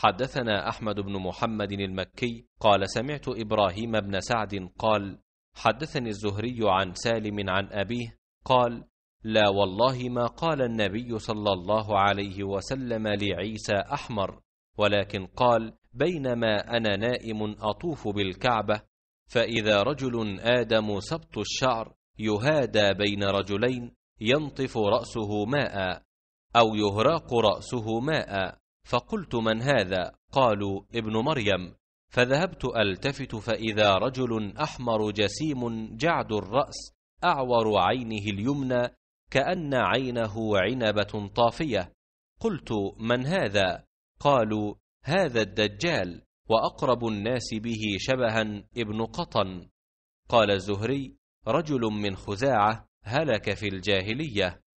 حدثنا أحمد بن محمد المكي قال سمعت إبراهيم بن سعد قال حدثني الزهري عن سالم عن أبيه قال لا والله ما قال النبي صلى الله عليه وسلم لعيسى أحمر ولكن قال بينما أنا نائم أطوف بالكعبة فإذا رجل آدم سبط الشعر يهادى بين رجلين ينطف رأسه ماء أو يهراق رأسه ماء فقلت من هذا قالوا ابن مريم فذهبت التفت فاذا رجل احمر جسيم جعد الراس اعور عينه اليمنى كان عينه عنبه طافيه قلت من هذا قالوا هذا الدجال واقرب الناس به شبها ابن قطن قال الزهري رجل من خزاعه هلك في الجاهليه